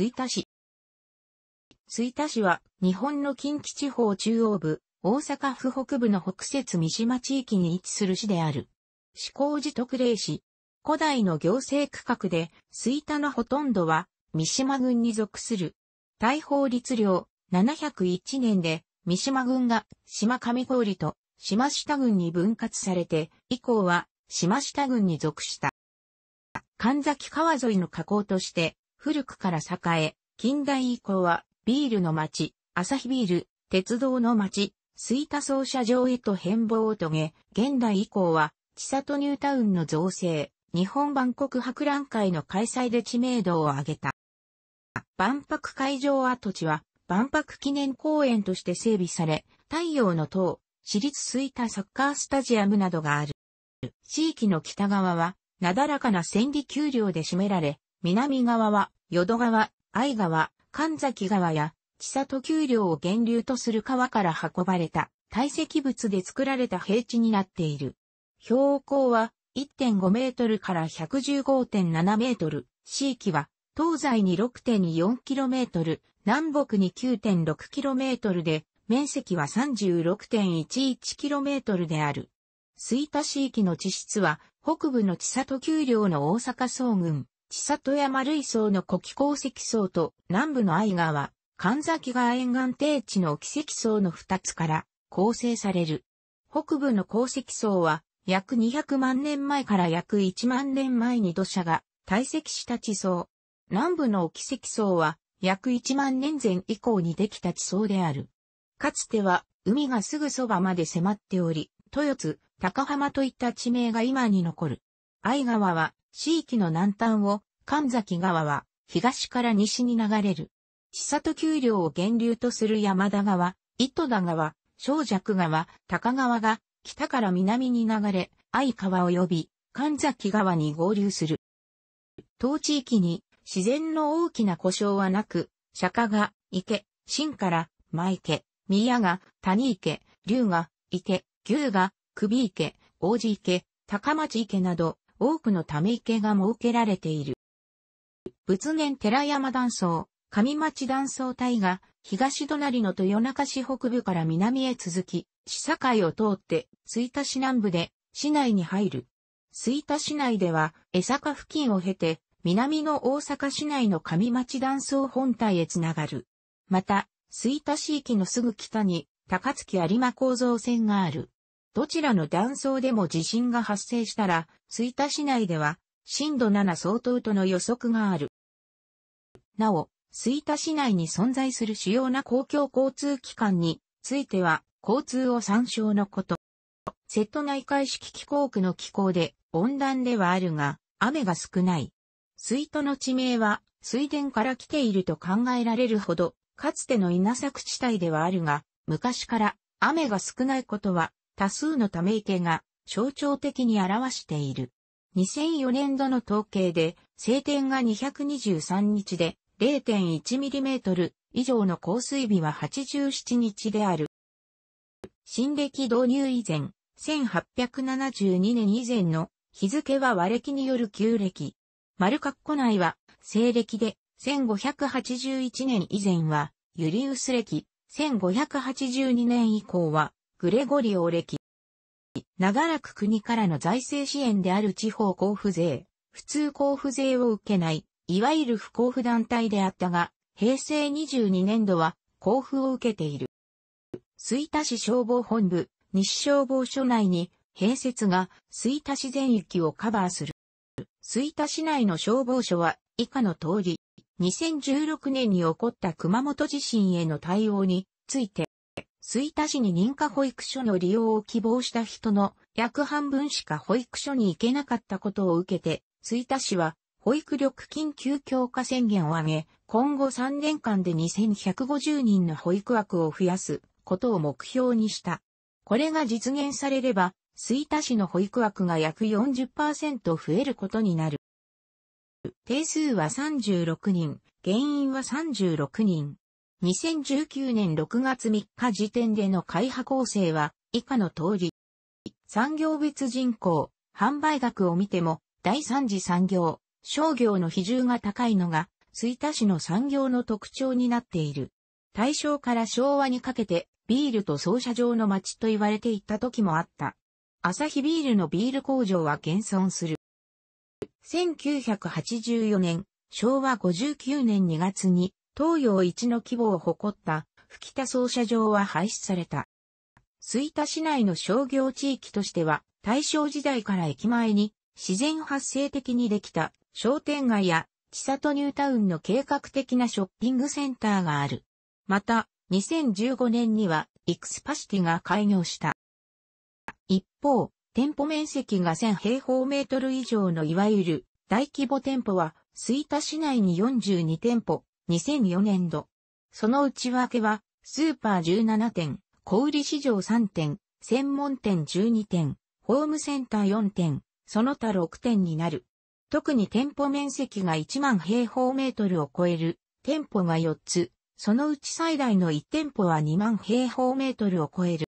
吹田市。吹田市は日本の近畿地方中央部、大阪府北部の北節三島地域に位置する市である。市高寺特例市。古代の行政区画で、吹田のほとんどは三島郡に属する。大法律令701年で三島郡が島上郡と島下郡に分割されて、以降は島下郡に属した。神崎川沿いの河口として、古くから栄え、近代以降はビールの街、朝日ビール、鉄道の街、水田操車場へと変貌を遂げ、現代以降は、千里ニュータウンの造成、日本万国博覧会の開催で知名度を上げた。万博会場跡地は、万博記念公園として整備され、太陽の塔、私立水田サッカースタジアムなどがある。地域の北側は、なだらかな千里丘陵で占められ、南側は、淀川、愛川、神崎川や、千里丘陵を源流とする川から運ばれた、堆積物で作られた平地になっている。標高は1.5メートルから115.7メートル、地域は東西に6.4キロメートル、南北に9.6キロメートルで、面積は36.11キロメートルである。水田地域の地質は、北部の千里丘陵の大阪総群、千里山類層の古気鉱石層と南部の愛川、神崎川沿岸低地の奇跡層の二つから構成される。北部の鉱石層は約200万年前から約1万年前に土砂が堆積した地層。南部の奇跡層は約1万年前以降にできた地層である。かつては海がすぐそばまで迫っており、豊津、高浜といった地名が今に残る。愛川は地域の南端を、神崎川は、東から西に流れる。千里丘陵を源流とする山田川、糸田川、小尺川、高川が、北から南に流れ、愛川及び、神崎川に合流する。当地域に、自然の大きな故障はなく、釈迦が、池、新から、舞池、宮が、谷池、龍が、池、牛が、首池、王子池、高町池など、多くのため池が設けられている。仏念寺山断層、上町断層帯が東隣の豊中市北部から南へ続き、市境を通って吹田市南部で市内に入る。吹田市内では江坂付近を経て南の大阪市内の上町断層本体へつながる。また、吹田市域のすぐ北に高槻有馬構造線がある。どちらの断層でも地震が発生したら、水田市内では、震度7相当との予測がある。なお、水田市内に存在する主要な公共交通機関については、交通を参照のこと。瀬戸内海式気候区の気候で、温暖ではあるが、雨が少ない。水戸の地名は、水田から来ていると考えられるほど、かつての稲作地帯ではあるが、昔から雨が少ないことは多数のため池が象徴的に表している。2004年度の統計で、晴天が223日で0 1トル以上の降水日は87日である。新暦導入以前、1872年以前の日付は和暦による旧暦。丸括弧内は西暦で、1581年以前はユリウス暦、1582年以降はグレゴリオ歴。長らく国からの財政支援である地方交付税、普通交付税を受けない、いわゆる不交付団体であったが、平成22年度は交付を受けている。水田市消防本部、西消防署内に併設が水田市全域をカバーする。水田市内の消防署は以下の通り、2016年に起こった熊本地震への対応について、吹田市に認可保育所の利用を希望した人の約半分しか保育所に行けなかったことを受けて、吹田市は保育力緊急強化宣言を挙げ、今後3年間で2150人の保育枠を増やすことを目標にした。これが実現されれば、吹田市の保育枠が約40%増えることになる。定数は36人、原因は36人。2019年6月3日時点での会派構成は以下の通り。産業別人口、販売額を見ても、第三次産業、商業の比重が高いのが、水田市の産業の特徴になっている。大正から昭和にかけて、ビールと操車場の町と言われていた時もあった。朝日ビールのビール工場は現存する。1984年、昭和59年2月に東洋一の規模を誇った吹田操車場は廃止された。吹田市内の商業地域としては、大正時代から駅前に自然発生的にできた商店街や千里ニュータウンの計画的なショッピングセンターがある。また、2015年にはイクスパシティが開業した。一方、店舗面積が1000平方メートル以上のいわゆる大規模店舗は、吹田市内に42店舗、2004年度。その内訳は、スーパー17店、小売市場3点、専門店12店、ホームセンター4店、その他6店になる。特に店舗面積が1万平方メートルを超える店舗が4つ、そのうち最大の1店舗は2万平方メートルを超える。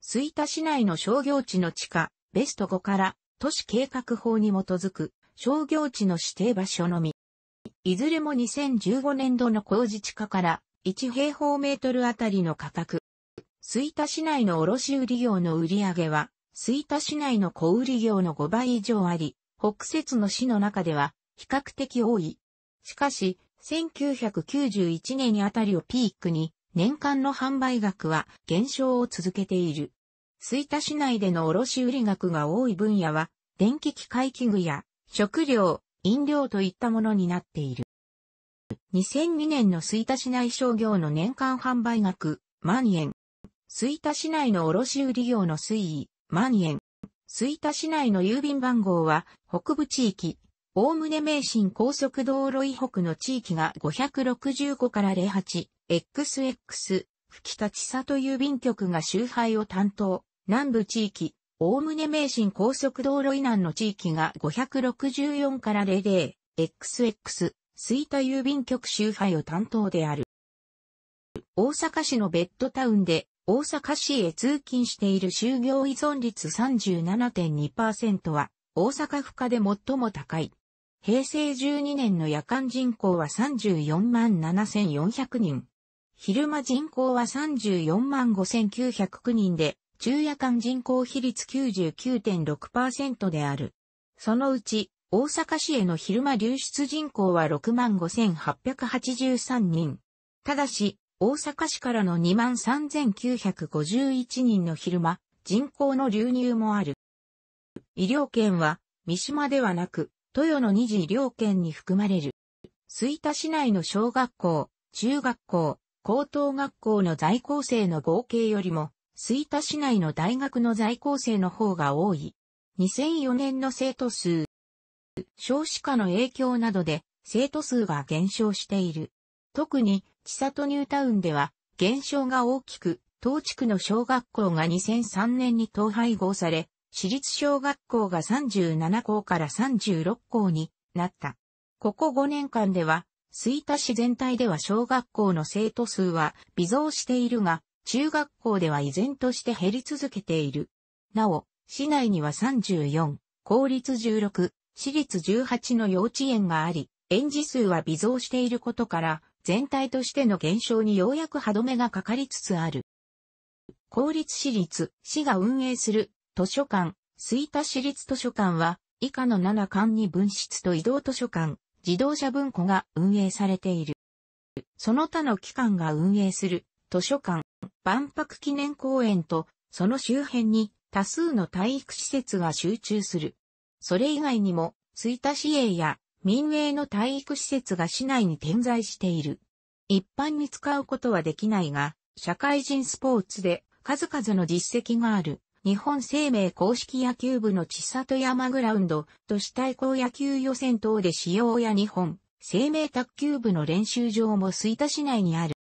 吹田市内の商業地の地下、ベスト5から都市計画法に基づく商業地の指定場所のみ。いずれも2015年度の工事地価から1平方メートルあたりの価格。水田市内の卸売業の売上は、水田市内の小売業の5倍以上あり、北節の市の中では比較的多い。しかし、1991年あたりをピークに、年間の販売額は減少を続けている。水田市内での卸売額が多い分野は、電気機械器具や食料、飲料といったものになっている。2002年の水田市内商業の年間販売額、万円。水田市内の卸売業の推移、万円。水田市内の郵便番号は、北部地域、おおむね名神高速道路以北の地域が565から08、XX、吹田千里郵便局が周配を担当、南部地域、おおむね名神高速道路以南の地域が564から 00XX 水田郵便局周波を担当である。大阪市のベッドタウンで大阪市へ通勤している就業依存率37.2%は大阪府下で最も高い。平成12年の夜間人口は34万7400人。昼間人口は34万5909人で、昼夜間人口比率99.6%である。そのうち、大阪市への昼間流出人口は65,883人。ただし、大阪市からの23,951人の昼間、人口の流入もある。医療圏は、三島ではなく、豊の二次医療圏に含まれる。水田市内の小学校、中学校、高等学校の在校生の合計よりも、吹田市内の大学の在校生の方が多い。2004年の生徒数。少子化の影響などで生徒数が減少している。特に、千里ニュータウンでは減少が大きく、当地区の小学校が2003年に統廃合され、私立小学校が37校から36校になった。ここ5年間では、吹田市全体では小学校の生徒数は微増しているが、中学校では依然として減り続けている。なお、市内には34、公立16、私立18の幼稚園があり、園児数は微増していることから、全体としての減少にようやく歯止めがかかりつつある。公立私立、市が運営する図書館、吹田市立図書館は、以下の7館に分室と移動図書館、自動車文庫が運営されている。その他の機関が運営する図書館、万博記念公園とその周辺に多数の体育施設が集中する。それ以外にも、吹田市営や民営の体育施設が市内に点在している。一般に使うことはできないが、社会人スポーツで数々の実績がある日本生命公式野球部の千里山グラウンド都市対抗野球予選等で使用や日本生命卓球部の練習場も吹田市内にある。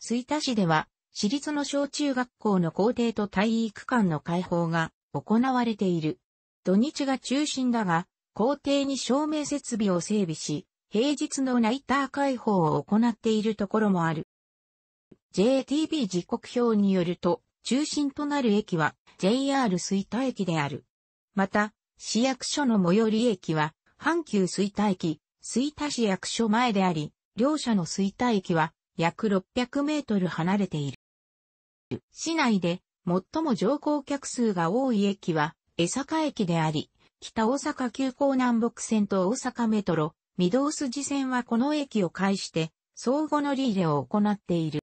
吹田市では私立の小中学校の校庭と体育館の開放が行われている。土日が中心だが、校庭に照明設備を整備し、平日のナイター開放を行っているところもある。JTB 時刻表によると、中心となる駅は JR 水田駅である。また、市役所の最寄り駅は、阪急水田駅、水田市役所前であり、両社の水田駅は約600メートル離れている。市内で最も乗降客数が多い駅は江坂駅であり、北大阪急行南北線と大阪メトロ、御堂筋線はこの駅を介して相互乗り入れを行っている。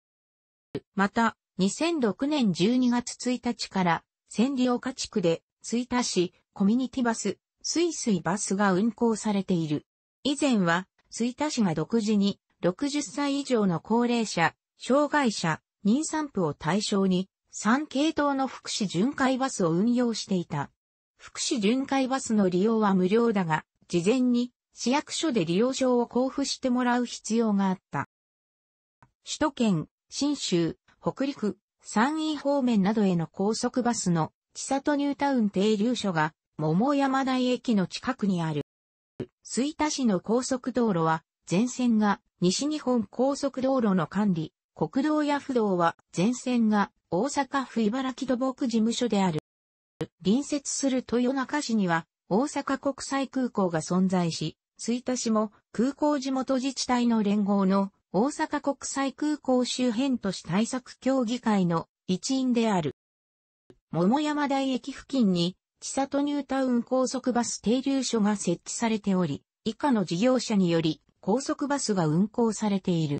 また、2006年12月1日から千里岡地区で吹田市コミュニティバス、スイスイバスが運行されている。以前は、吹田市が独自に60歳以上の高齢者、障害者、妊産婦を対象に、3系統の福祉巡回バスを運用していた。福祉巡回バスの利用は無料だが、事前に市役所で利用証を交付してもらう必要があった。首都圏、新州、北陸、山陰方面などへの高速バスの千里ニュータウン停留所が桃山台駅の近くにある。吹田市の高速道路は前線が西日本高速道路の管理、国道や不動は全線が大阪府茨城土木事務所である。隣接する豊中市には大阪国際空港が存在し、水田市も空港地元自治体の連合の大阪国際空港周辺都市対策協議会の一員である。桃山台駅付近に千里ニュータウン高速バス停留所が設置されており、以下の事業者により高速バスが運行されている。